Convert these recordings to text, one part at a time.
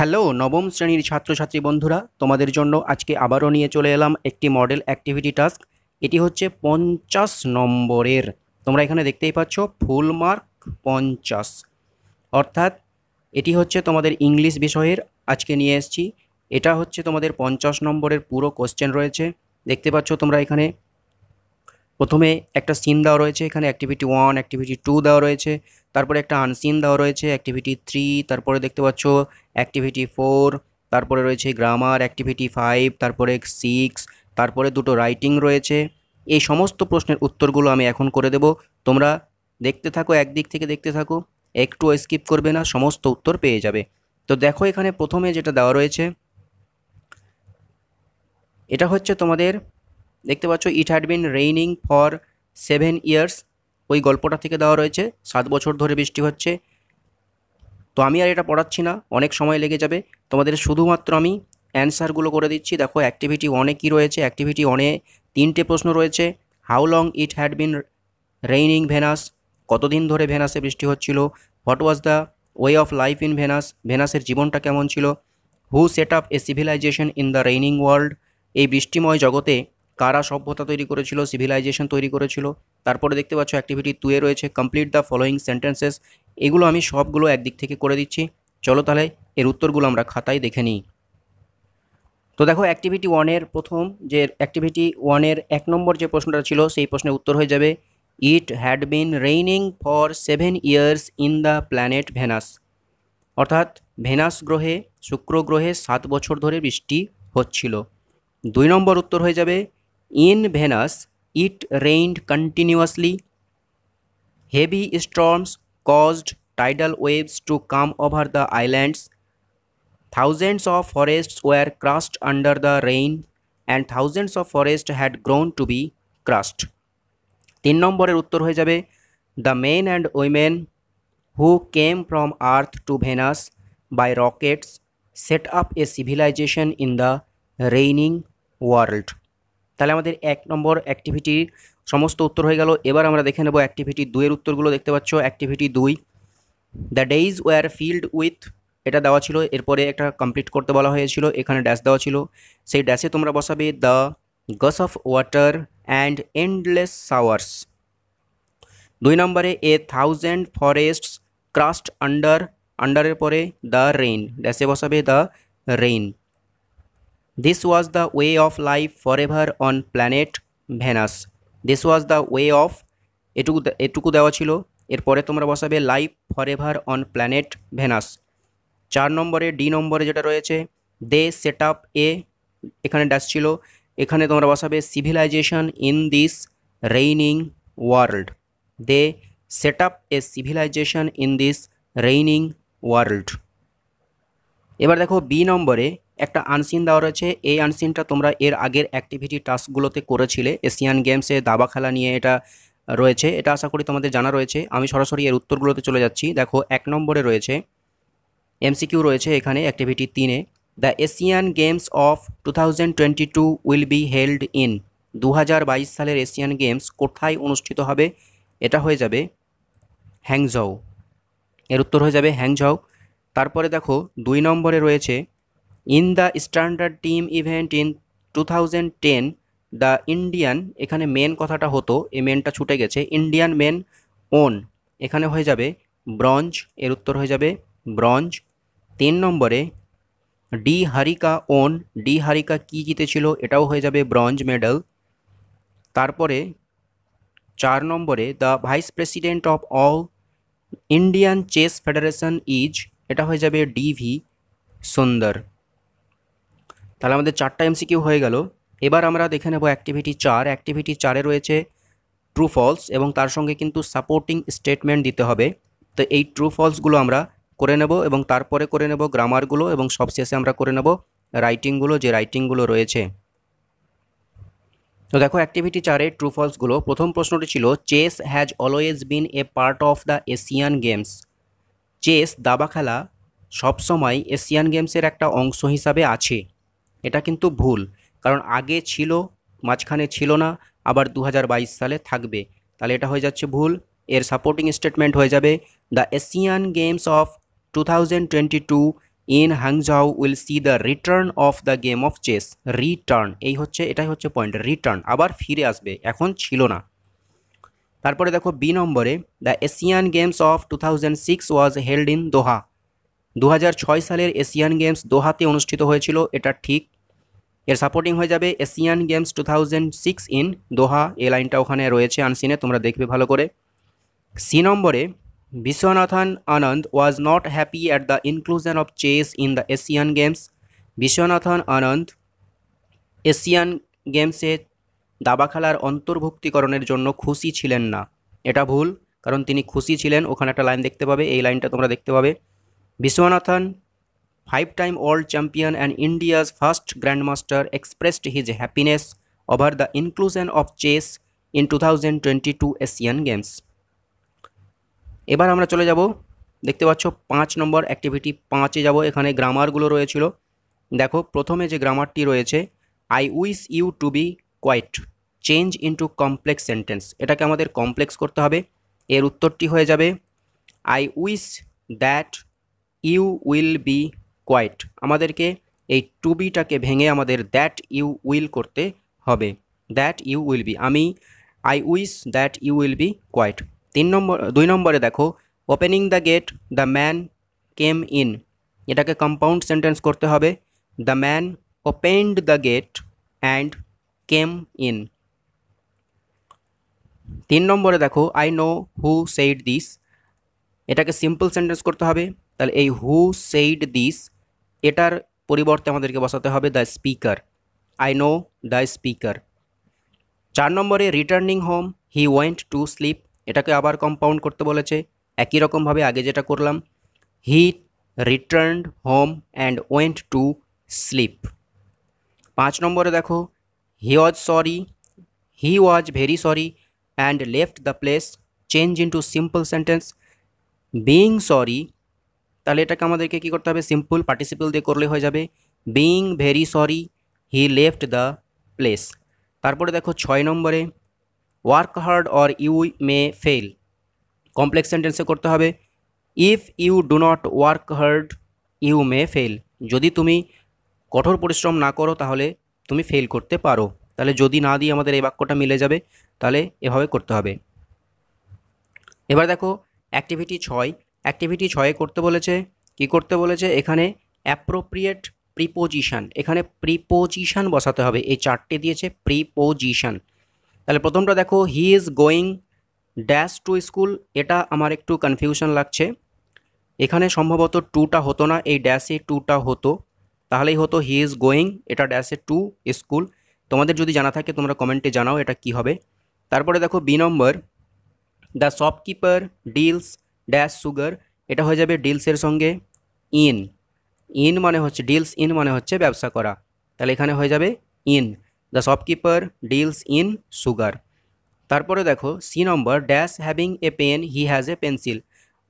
Hello নবম শ্রেণীর ছাত্রছাত্রী বন্ধুরা তোমাদের জন্য আজকে আবারও নিয়ে চলে এলাম একটি মডেল অ্যাক্টিভিটি টাস্ক এটি হচ্ছে পঞ্চাশ নম্বরের তোমরা এখানে দেখতেই পাচ্ছ ফুল মার্ক পঞ্চাশ অর্থাৎ এটি হচ্ছে তোমাদের ইংলিশ বিষয়ের আজকে নিয়ে এসছি এটা হচ্ছে তোমাদের পঞ্চাশ নম্বরের পুরো কোশ্চেন রয়েছে দেখতে পাচ্ছ তোমরা এখানে প্রথমে একটা সিন দেওয়া রয়েছে এখানে অ্যাক্টিভিটি ওয়ান অ্যাক্টিভিটি টু দেওয়া রয়েছে তারপরে একটা আনসিন দেওয়া রয়েছে অ্যাক্টিভিটি থ্রি তারপরে দেখতে পাচ্ছ অ্যাক্টিভিটি ফোর তারপরে রয়েছে গ্রামার অ্যাক্টিভিটি ফাইভ তারপরে সিক্স তারপরে দুটো রাইটিং রয়েছে এই সমস্ত প্রশ্নের উত্তরগুলো আমি এখন করে দেব তোমরা দেখতে থাকো একদিক থেকে দেখতে থাকো একটু স্কিপ করবে না সমস্ত উত্তর পেয়ে যাবে তো দেখো এখানে প্রথমে যেটা দেওয়া রয়েছে এটা হচ্ছে তোমাদের দেখতে পাচ্ছ it had been raining for seven years ওই গল্পটা থেকে দেওয়া রয়েছে সাত বছর ধরে বৃষ্টি হচ্ছে তো আমি আর এটা পড়াচ্ছি না অনেক সময় লেগে যাবে তোমাদের শুধুমাত্র আমি অ্যান্সারগুলো করে দিচ্ছি দেখো অ্যাক্টিভিটি ওয়ানে কী রয়েছে অ্যাক্টিভিটি ওয়ানে তিনটে প্রশ্ন রয়েছে how long it had been raining Venus কতদিন ধরে ভেনাসে বৃষ্টি হচ্ছিল what was the way of life in Venus ভেনাসের জীবনটা কেমন ছিল who set up a civilisation in the raining world এই বৃষ্টিময় জগতে কারা সভ্যতা তৈরি করেছিল সিভিলাইজেশন তৈরি করেছিল তারপরে দেখতে পাচ্ছ অ্যাক্টিভিটি টুয়ে রয়েছে কমপ্লিট দ্য ফলোয়িং সেন্টেন্সেস এগুলো আমি সবগুলো একদিক থেকে করে দিচ্ছি চলো তাহলে এর উত্তরগুলো আমরা খাতায় দেখে নিই তো দেখো অ্যাক্টিভিটি ওয়ানের প্রথম যে অ্যাক্টিভিটি ওয়ানের এক নম্বর যে প্রশ্নটা ছিল সেই প্রশ্নের উত্তর হয়ে যাবে it had been raining for seven years in the planet Venus অর্থাৎ ভেনাস গ্রহে শুক্র গ্রহে সাত বছর ধরে বৃষ্টি হচ্ছিল দুই নম্বর উত্তর হয়ে যাবে In Venus, it rained continuously. Heavy storms caused tidal waves to come over the islands. Thousands of forests were crushed under the rain and thousands of forests had grown to be crushed. তিন নম্বরের উত্তর হয়ে যাবে the men and women who came from Earth to Venus by rockets set up a civilization in the raining world. তাহলে আমাদের এক নম্বর অ্যাক্টিভিটির সমস্ত উত্তর হয়ে গেল এবার আমরা দেখে নেব অ্যাক্টিভিটি দুইয়ের উত্তরগুলো দেখতে পাচ্ছ অ্যাক্টিভিটি দুই the days were filled with এটা দেওয়া ছিল এরপরে একটা কমপ্লিট করতে বলা হয়েছিল এখানে ড্যাশ দেওয়া ছিল সেই ড্যাশে তোমরা বসাবে the gush of water and endless showers দুই নম্বরে a thousand forests crushed under আন্ডারের পরে দ্য রেইন ড্যাশে বসাবে the rain This was the way of life forever on planet Venus. This was the way of এটুকু এটুকু দেওয়া ছিল এরপরে তোমরা বসাবে life forever on planet Venus চার নম্বরে ডি নম্বরে যেটা রয়েছে দে সেট আপ এ এখানে ড্যাশ ছিল এখানে তোমরা বসাবে civilisation in this raining world they set up a civilisation in this raining world এবার দেখো বি নম্বরে একটা আনসিন দেওয়া রয়েছে এই আনসিনটা তোমরা এর আগের অ্যাক্টিভিটি টাস্কগুলোতে করেছিলে এশিয়ান গেমসে দাবা খেলা নিয়ে এটা রয়েছে এটা আশা করি তোমাদের জানা রয়েছে আমি সরাসরি এর উত্তরগুলোতে চলে যাচ্ছি দেখো এক নম্বরে রয়েছে এমসিকিউ রয়েছে এখানে অ্যাক্টিভিটি তিনে the Asian Games of two thousand twenty two will be held in দু সালের এশিয়ান গেমস কোথায় অনুষ্ঠিত হবে এটা হয়ে যাবে হ্যাংঝাও এর উত্তর হয়ে যাবে হ্যাংঝাও তারপরে দেখো দুই নম্বরে রয়েছে in the standard team event in two thousand ten the Indian এখানে মেন কথাটা হতো এই মেনটা ছুটে গেছে ইন্ডিয়ান মেন ওন এখানে হয়ে যাবে ব্রঞ্জ এর উত্তর হয়ে যাবে ব্রঞ্জ তিন নম্বরে D Harika won D Harika কি জিতেছিল এটাও হয়ে যাবে ব্রঞ্জ মেডাল তারপরে চার নম্বরে the vice president of all Indian chess federation is এটা হয়ে যাবে ডিভি সুন্দর তাহলে আমাদের চারটা এমসিকিউ হয়ে গেল এবার আমরা দেখে নেব অ্যাক্টিভিটি চার অ্যাক্টিভিটি চারে রয়েছে ট্রু ফলস এবং তার সঙ্গে কিন্তু সাপোর্টিং স্টেটমেন্ট দিতে হবে তো এই ট্রু ফলসগুলো আমরা করে নেব এবং তারপরে করে নেব গ্রামারগুলো এবং সবশেষে আমরা করে নেব রাইটিংগুলো যে রাইটিংগুলো রয়েছে তো দেখো অ্যাক্টিভিটি চারে ট্রু ফলসগুলো প্রথম প্রশ্নটি ছিল chess has always been a part of the Asian Games chess দাবা খেলা সবসময় এশিয়ান গেমসের একটা অংশ হিসাবে আছে এটা কিন্তু ভুল কারণ আগে ছিল মাঝখানে ছিল না আবার দু সালে থাকবে তাহলে এটা হয়ে যাচ্ছে ভুল এর সাপোর্টিং স্টেটমেন্ট হয়ে যাবে the Asian Games of two thousand twenty two in Hangzhou will see the return of the game of chess return এই হচ্ছে এটাই হচ্ছে পয়েন্ট রিটার্ন আবার ফিরে আসবে এখন ছিল না তারপরে দেখো বি নম্বরে the Asian Games of two thousand six was held in Doha দু সালের এশিয়ান গেমস দোহাতে অনুষ্ঠিত হয়েছিল এটা ঠিক এর সাপোর্টিং হয়ে যাবে Asian Games two in Doha এই লাইনটা ওখানে রয়েছে আনসিনে তোমরা দেখবে ভালো করে সি নম্বরে Viswanathan Anand was not happy at the inclusion of chess in the Asian Games Viswanathan Anand Asian গেমসে দাবা খেলার অন্তর্ভুক্তিকরণের জন্য খুশি ছিলেন না এটা ভুল কারণ তিনি খুশি ছিলেন ওখানে একটা লাইন দেখতে পাবে এই লাইনটা তোমরা দেখতে পাবে Viswanathan five time Viswanathan, five-time world champion and India's his happiness over the inclusion of chess in two thousand twenty two Asian Games এবার আমরা চলে যাব দেখতে পাচ্ছ পাঁচ নম্বর অ্যাক্টিভিটি পাঁচে যাব এখানে গ্রামারগুলো রয়েছিল দেখো প্রথমে যে গ্রামারটি রয়েছে I wish you to be quite change into complex sentence এটাকে আমাদের কমপ্লেক্স করতে হবে এর উত্তরটি হয়ে যাবে I wish that you will be quite আমাদেরকে এই টু বিটাকে ভেঙে আমাদের দ্যাট ইউ উইল করতে হবে দ্যাট ইউ উইল বি আমি I wish that you will be quite তিন নম্বর দুই নম্বরে দেখো opening the gate the man came in এটাকে কম্পাউন্ড সেন্টেন্স করতে হবে the man opened the gate and came in তিন নম্বরে দেখো I know who said this এটাকে সিম্পল সেন্টেন্স করতে হবে তাহলে এই হু সেইড দিস এটার পরিবর্তে আমাদেরকে বসাতে হবে the speaker I know the speaker চার নম্বরে returning home he went to sleep এটাকে আবার কম্পাউন্ড করতে বলেছে একই রকমভাবে আগে যেটা করলাম he return home and went to sleep পাঁচ নম্বরে দেখো he was sorry he was very sorry and left the place change into simple sentence being sorry তাহলে এটাকে আমাদেরকে কী করতে হবে সিম্পল পার্টিসিপেল দিয়ে করলে হয়ে যাবে being very sorry he left the place তারপরে দেখো ছয় নম্বরে work hard or you may fail complex সেন্টেন্সে করতে হবে if you do not work hard you may fail যদি তুমি কঠোর পরিশ্রম না করো তাহলে তুমি ফেল করতে পারো তাহলে যদি না দিয়ে আমাদের এই বাক্যটা মিলে যাবে তাহলে এভাবে করতে হবে এবার দেখো অ্যাক্টিভিটি ছয় অ্যাক্টিভিটি ছয়ে করতে বলেছে কি করতে বলেছে এখানে অ্যাপ্রোপ্রিয়েট প্রিপোজিশান এখানে প্রিপোজিশান বসাতে হবে এই চারটে দিয়েছে প্রিপোজিশান তাহলে প্রথমটা দেখো he is going dash to school এটা আমার একটু কনফিউশন লাগছে এখানে সম্ভবত টুটা হতো না এই ড্যাশে টুটা হতো তাহলেই হতো হি ইজ গোয়িং এটা ড্যাশে টু স্কুল তোমাদের যদি জানা থাকে তোমরা কমেন্টে জানাও এটা কি হবে তারপরে দেখো বি নম্বর the shopkeeper deals dash sugar এটা হয়ে যাবে ডিলসের সঙ্গে ইন ইন মানে হচ্ছে ডিলস ইন মানে হচ্ছে ব্যবসা করা তাহলে এখানে হয়ে যাবে in the shopkeeper deals in sugar তারপরে দেখো সি নম্বর dash having a pen he has a pencil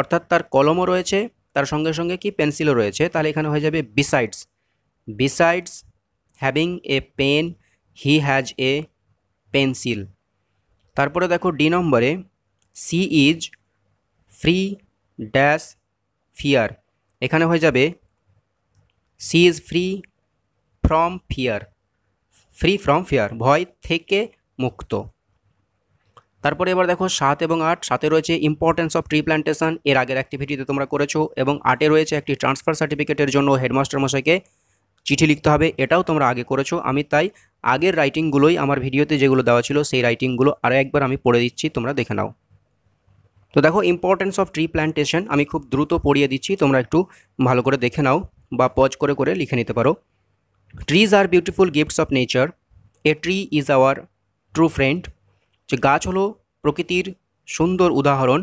অর্থাৎ তার কলমও রয়েছে তার সঙ্গে সঙ্গে কি পেন্সিলও রয়েছে তাহলে এখানে হয়ে যাবে besides besides having a pen he has a pencil তারপরে দেখো ডি নম্বরে she is free dash fear এখানে হয়ে যাবে she is free from fear free from fear ভয় থেকে মুক্ত তারপরে এবার দেখো সাত এবং আট সাতে রয়েছে ইম্পর্টেন্স অফ ট্রি প্ল্যান্টেশন এর আগের অ্যাক্টিভিটিতে তোমরা করেছো এবং আটে রয়েছে একটি ট্রান্সফার সার্টিফিকেটের জন্য হেডমাস্টার মশাইকে চিঠি লিখতে হবে এটাও তোমরা আগে করেছো আমি তাই আগের রাইটিংগুলোই আমার ভিডিওতে যেগুলো দেওয়া ছিল সেই রাইটিংগুলো আরও একবার আমি পড়ে দিচ্ছি তোমরা দেখে নাও তো দেখো ইম্পর্টেন্স অফ ট্রি প্ল্যান্টেশন আমি খুব দ্রুত পড়িয়ে দিচ্ছি তোমরা একটু ভালো করে দেখে নাও বা পজ করে করে লিখে নিতে পারো trees are beautiful gifts of nature a tree is our true friend যে গাছ হলো প্রকৃতির সুন্দর উদাহরণ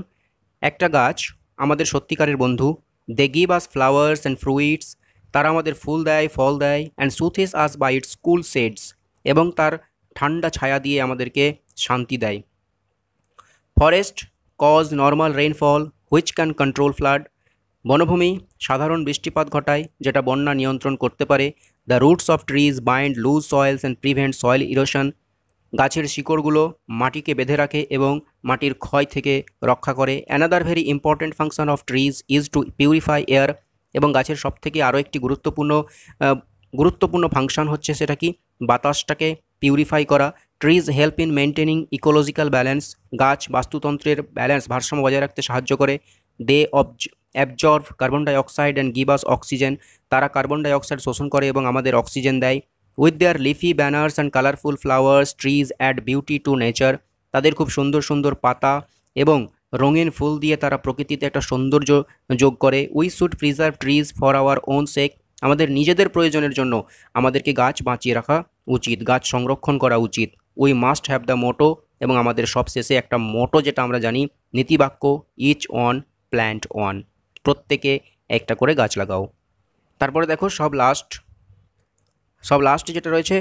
একটা গাছ আমাদের সত্যিকারের বন্ধু they give us flowers and fruits তারা আমাদের ফুল দেয় ফল দেয় and soothes us by its cool shades এবং তার ঠান্ডা ছায়া দিয়ে আমাদেরকে শান্তি দেয় forest cause normal rainfall which can control flood বনভূমি সাধারণ বৃষ্টিপাত ঘটায় যেটা বন্যা নিয়ন্ত্রণ করতে পারে the roots of trees bind loose soils and prevent soil erosion গাছের শিকড়গুলো মাটিকে বেঁধে রাখে এবং মাটির ক্ষয় থেকে রক্ষা করে another very important function of trees is to purify air এবং গাছের সবথেকে আরও একটি গুরুত্বপূর্ণ গুরুত্বপূর্ণ ফাংশন হচ্ছে সেটা কি বাতাসটাকে পিউরিফাই করা trees help in maintaining ecological balance গাছ বাস্তুতন্ত্রের ব্যালেন্স ভারসাম্য বজায় রাখতে সাহায্য করে they ob absorb carbon dioxide and give us oxygen তারা কার্বন ডাইঅক্সাইড শোষণ করে এবং আমাদের অক্সিজেন দেয় with their leafy banners and colourful flowers trees add beauty to nature তাদের খুব সুন্দর সুন্দর পাতা এবং রঙিন ফুল দিয়ে তারা প্রকৃতিতে একটা সৌন্দর্য যোগ করে we should preserve trees for our own sake আমাদের নিজেদের প্রয়োজনের জন্য আমাদেরকে গাছ বাঁচিয়ে রাখা উচিত গাছ সংরক্ষণ করা উচিত we must have the motto এবং আমাদের সবশেষে একটা মোটো যেটা আমরা জানি নীতিবাক্য ইচ অন প্ল্যান্ট অন প্রত্যেকে একটা করে গাছ লাগাও তারপরে দেখো সব লাস্ট সব লাস্ট যেটা রয়েছে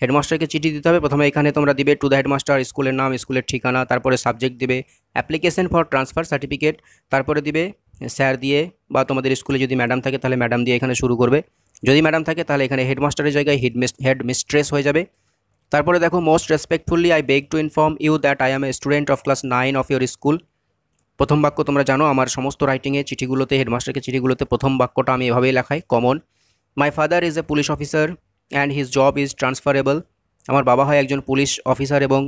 হেডমাস্টারকে চিঠি দিতে হবে প্রথমে এখানে তোমরা দিবে টু দ্য হেডমাস্টার স্কুলের নাম স্কুলের ঠিকানা তারপরে সাবজেক্ট দিবে অ্যাপ্লিকেশন ফর ট্রান্সফার সার্টিফিকেট তারপরে দিবে স্যার দিয়ে বা তোমাদের স্কুলে যদি ম্যাডাম থাকে তাহলে ম্যাডাম দিয়ে এখানে শুরু করবে যদি ম্যাডাম থাকে তাহলে এখানে হেডমাস্টারের জায়গায় হেড হেড মিস্ট্রেস হয়ে যাবে তারপরে দেখো most respectfully I beg to inform you that I am a student of class nine of your school প্রথম বাক্য তোমরা জানো আমার সমস্ত রাইটিংয়ে চিঠিগুলোতে হেডমাস্টারকে চিঠিগুলোতে প্রথম বাক্যটা আমি এভাবেই লেখাই common my father is a police officer and his job is transferable আমার বাবা হয় একজন পুলিশ অফিসার এবং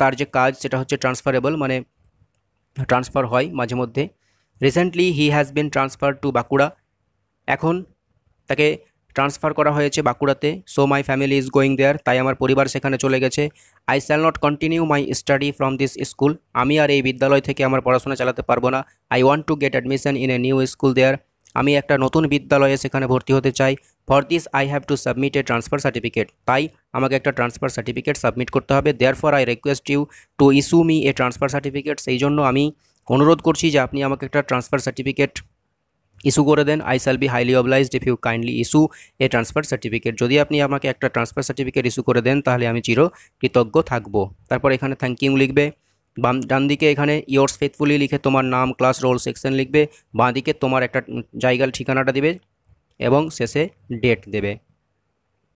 তার যে কাজ সেটা হচ্ছে ট্রান্সফারেবল মানে ট্রান্সফার হয় মাঝে মধ্যে recently he has been transfer to Bankura এখন তাকে ট্রান্সফার করা হয়েছে বাঁকুড়াতে so my family is going there তাই আমার পরিবার সেখানে চলে গেছে I shall not continue my study from this school আমি আর এই বিদ্যালয় থেকে আমার পড়াশোনা চালাতে পারবো না I want to get admission in a new school there আমি একটা নতুন বিদ্যালয়ে সেখানে ভর্তি হতে চাই for this I have to submit a transfer certificate তাই আমাকে একটা ট্রান্সফার সার্টিফিকেট সাবমিট করতে হবে therefore I request you to issue me a transfer certificate সেই জন্য আমি অনুরোধ করছি যে আপনি আমাকে একটা ট্রান্সফার সার্টিফিকেট ইস্যু করে দেন I shall be highly obliged if you kindly issue a transfer certificate যদি আপনি আমাকে একটা ট্রান্সফার সার্টিফিকেট ইস্যু করে দেন তাহলে আমি চির কৃতজ্ঞ থাকবো তারপর এখানে থ্যাংক ইউ লিখবে বাম ডান দিকে এখানে ইয়োর্স ফেথফুলি লিখে তোমার নাম ক্লাস রোল সেকশন লিখবে বাঁ দিকে তোমার একটা জায়গার ঠিকানাটা দেবে এবং শেষে ডেট দেবে